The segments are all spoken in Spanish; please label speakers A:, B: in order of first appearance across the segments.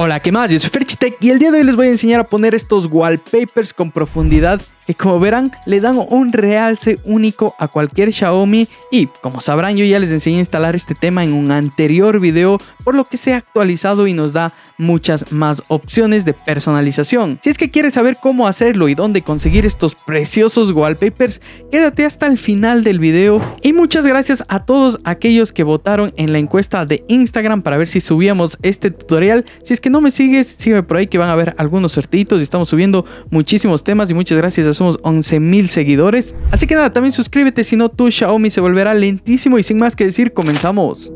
A: Hola, ¿qué más? Yo soy Ferchitech y el día de hoy les voy a enseñar a poner estos wallpapers con profundidad que como verán le dan un realce único a cualquier Xiaomi y como sabrán yo ya les enseñé a instalar este tema en un anterior video por lo que se ha actualizado y nos da muchas más opciones de personalización. Si es que quieres saber cómo hacerlo y dónde conseguir estos preciosos wallpapers quédate hasta el final del video y muchas gracias a todos aquellos que votaron en la encuesta de Instagram para ver si subíamos este tutorial. Si es que no me sigues, sígueme por ahí que van a ver algunos certitos y estamos subiendo muchísimos temas y muchas gracias a somos 11.000 seguidores. Así que nada, también suscríbete, si no tu Xiaomi se volverá lentísimo y sin más que decir, comenzamos.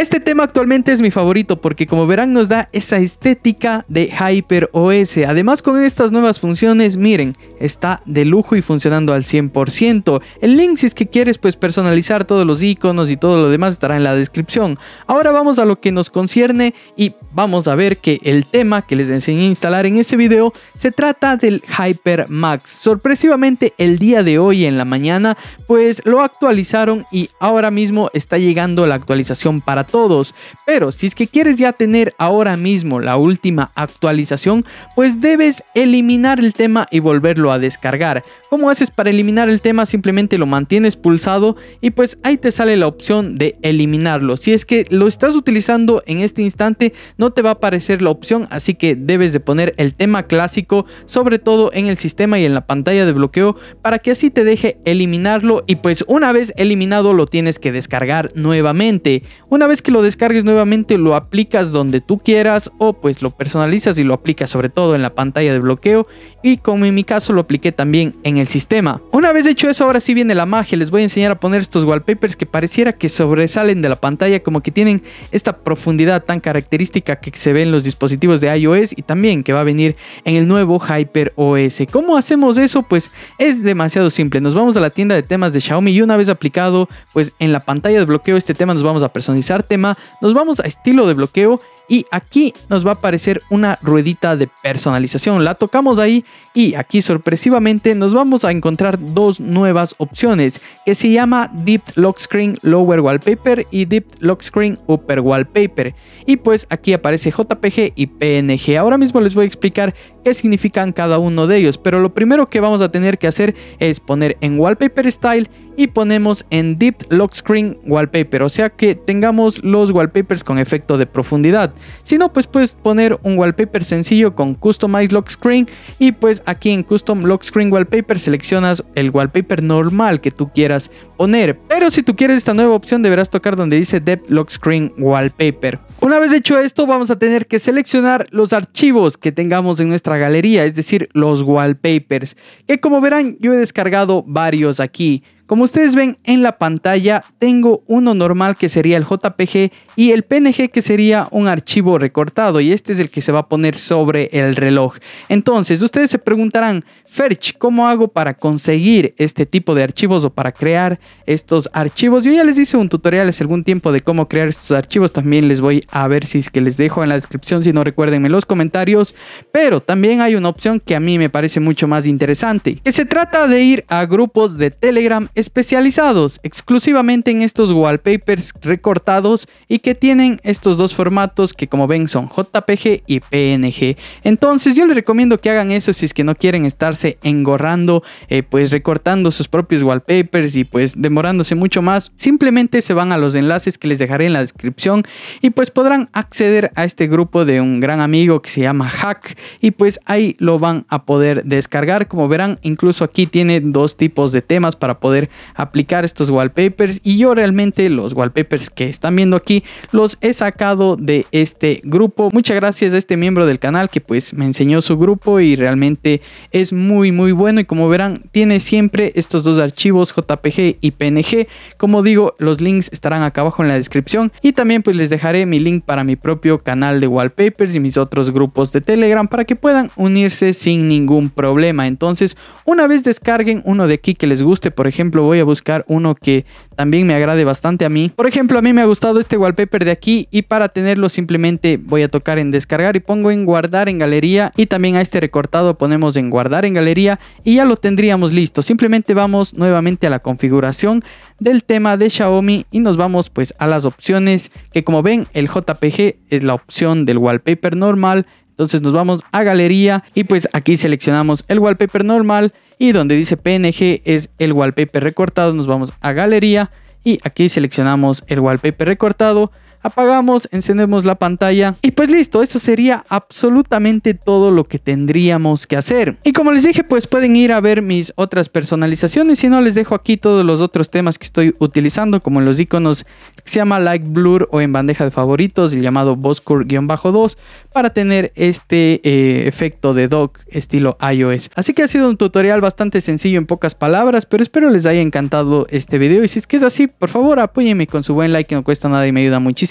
A: Este tema actualmente es mi favorito porque como verán nos da esa estética de Hyper OS Además con estas nuevas funciones, miren, está de lujo y funcionando al 100%. El link si es que quieres pues personalizar todos los iconos y todo lo demás estará en la descripción. Ahora vamos a lo que nos concierne y vamos a ver que el tema que les enseñé a instalar en ese video se trata del Hyper Max, Sorpresivamente el día de hoy en la mañana pues lo actualizaron y ahora mismo está llegando la actualización para todos. Pero si es que quieres ya tener ahora mismo la última actualización, pues debes eliminar el tema y volverlo a descargar. ¿Cómo haces para eliminar el tema? Simplemente lo mantienes pulsado y pues ahí te sale la opción de eliminarlo. Si es que lo estás utilizando en este instante, no te va a aparecer la opción, así que debes de poner el tema clásico, sobre todo en el sistema y en la pantalla de bloqueo, para que así te deje eliminarlo y pues una vez eliminado lo tienes que descargar nuevamente. Una vez que lo descargues nuevamente lo aplicas donde tú quieras o pues lo personalizas y lo aplicas sobre todo en la pantalla de bloqueo y como en mi caso lo apliqué también en el sistema. Una vez hecho eso ahora sí viene la magia, les voy a enseñar a poner estos wallpapers que pareciera que sobresalen de la pantalla como que tienen esta profundidad tan característica que se ve en los dispositivos de iOS y también que va a venir en el nuevo Hyper OS. ¿Cómo hacemos eso? Pues es demasiado simple, nos vamos a la tienda de temas de Xiaomi y una vez aplicado pues en la pantalla de bloqueo este tema nos vamos a personalizar tema, nos vamos a estilo de bloqueo y aquí nos va a aparecer una ruedita de personalización. La tocamos ahí y aquí sorpresivamente nos vamos a encontrar dos nuevas opciones que se llama Deep Lock Screen Lower Wallpaper y Deep Lock Screen Upper Wallpaper. Y pues aquí aparece JPG y PNG. Ahora mismo les voy a explicar qué significan cada uno de ellos, pero lo primero que vamos a tener que hacer es poner en Wallpaper Style y ponemos en Deep Lock Screen Wallpaper, o sea que tengamos los wallpapers con efecto de profundidad. Si no, pues puedes poner un wallpaper sencillo con Customize Lock Screen y pues aquí en Custom Lock Screen Wallpaper seleccionas el wallpaper normal que tú quieras poner. Pero si tú quieres esta nueva opción deberás tocar donde dice Depth Lock Screen Wallpaper. Una vez hecho esto vamos a tener que seleccionar los archivos que tengamos en nuestra galería, es decir, los wallpapers, que como verán yo he descargado varios aquí. Como ustedes ven en la pantalla, tengo uno normal que sería el JPG y el PNG que sería un archivo recortado y este es el que se va a poner sobre el reloj. Entonces, ustedes se preguntarán, Ferch, ¿cómo hago para conseguir este tipo de archivos o para crear estos archivos? Yo ya les hice un tutorial hace algún tiempo de cómo crear estos archivos, también les voy a ver si es que les dejo en la descripción, si no recuérdenme los comentarios, pero también hay una opción que a mí me parece mucho más interesante, que se trata de ir a grupos de Telegram especializados exclusivamente en estos wallpapers recortados y que tienen estos dos formatos que como ven son JPG y PNG. Entonces yo les recomiendo que hagan eso si es que no quieren estarse engorrando, eh, pues recortando sus propios wallpapers y pues demorándose mucho más. Simplemente se van a los enlaces que les dejaré en la descripción y pues podrán acceder a este grupo de un gran amigo que se llama Hack y pues ahí lo van a poder descargar. Como verán, incluso aquí tiene dos tipos de temas para poder aplicar estos wallpapers y yo realmente los wallpapers que están viendo aquí los he sacado de este grupo. Muchas gracias a este miembro del canal que pues me enseñó su grupo y realmente es muy muy bueno y como verán tiene siempre estos dos archivos JPG y PNG. Como digo los links estarán acá abajo en la descripción y también pues les dejaré mi link para mi propio canal de wallpapers y mis otros grupos de Telegram para que puedan unirse sin ningún problema. Entonces una vez descarguen uno de aquí que les guste por ejemplo voy a buscar uno que también me agrade bastante a mí. Por ejemplo, a mí me ha gustado este wallpaper de aquí y para tenerlo simplemente voy a tocar en descargar y pongo en guardar en galería y también a este recortado ponemos en guardar en galería y ya lo tendríamos listo. Simplemente vamos nuevamente a la configuración del tema de Xiaomi y nos vamos pues a las opciones que como ven el JPG es la opción del wallpaper normal. Entonces nos vamos a galería y pues aquí seleccionamos el wallpaper normal y donde dice PNG es el wallpaper recortado, nos vamos a galería y aquí seleccionamos el wallpaper recortado apagamos, encendemos la pantalla y pues listo, eso sería absolutamente todo lo que tendríamos que hacer. Y como les dije, pues pueden ir a ver mis otras personalizaciones, si no les dejo aquí todos los otros temas que estoy utilizando, como en los iconos que se llama Like Blur o en bandeja de favoritos, el llamado Boscur-2, para tener este eh, efecto de dock estilo iOS. Así que ha sido un tutorial bastante sencillo en pocas palabras, pero espero les haya encantado este video y si es que es así, por favor apóyenme con su buen like, que no cuesta nada y me ayuda muchísimo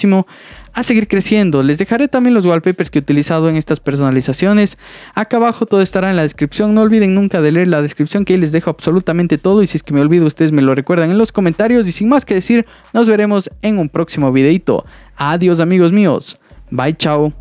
A: a seguir creciendo. Les dejaré también los wallpapers que he utilizado en estas personalizaciones. Acá abajo todo estará en la descripción. No olviden nunca de leer la descripción que les dejo absolutamente todo. Y si es que me olvido, ustedes me lo recuerdan en los comentarios. Y sin más que decir, nos veremos en un próximo videito. Adiós amigos míos. Bye, chao.